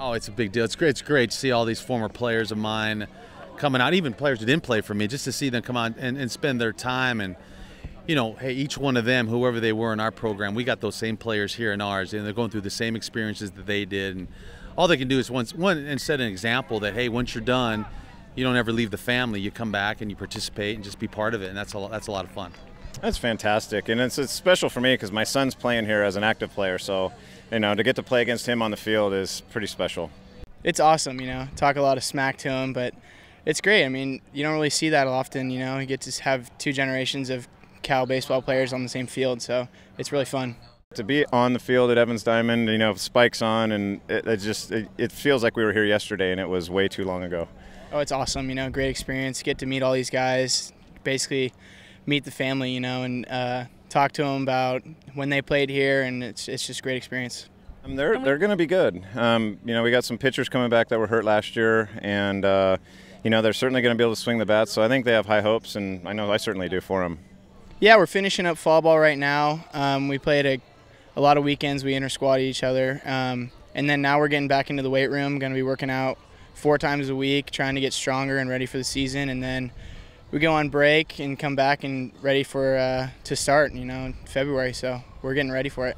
Oh, it's a big deal. It's great. It's great to see all these former players of mine coming out, even players who didn't play for me, just to see them come out and, and spend their time and you know, hey, each one of them, whoever they were in our program, we got those same players here in ours, and they're going through the same experiences that they did. And all they can do is once one and set an example that hey, once you're done, you don't ever leave the family. You come back and you participate and just be part of it, and that's a that's a lot of fun. That's fantastic, and it's, it's special for me because my son's playing here as an active player, so you know to get to play against him on the field is pretty special. It's awesome, you know. Talk a lot of smack to him, but it's great. I mean, you don't really see that often, you know. You get to have two generations of Cal baseball players on the same field, so it's really fun. To be on the field at Evans Diamond, you know, spikes on, and it, it just it, it feels like we were here yesterday, and it was way too long ago. Oh, it's awesome. You know, great experience. Get to meet all these guys. Basically meet the family, you know, and uh, talk to them about when they played here, and it's it's just a great experience. Um, they're they're going to be good. Um, you know, we got some pitchers coming back that were hurt last year, and uh, you know they're certainly going to be able to swing the bat. So I think they have high hopes, and I know I certainly do for them. Yeah, we're finishing up fall ball right now. Um, we played a, a lot of weekends. We inter squad each other, um, and then now we're getting back into the weight room. Going to be working out four times a week, trying to get stronger and ready for the season, and then we go on break and come back and ready for uh, to start. You know, in February, so we're getting ready for it.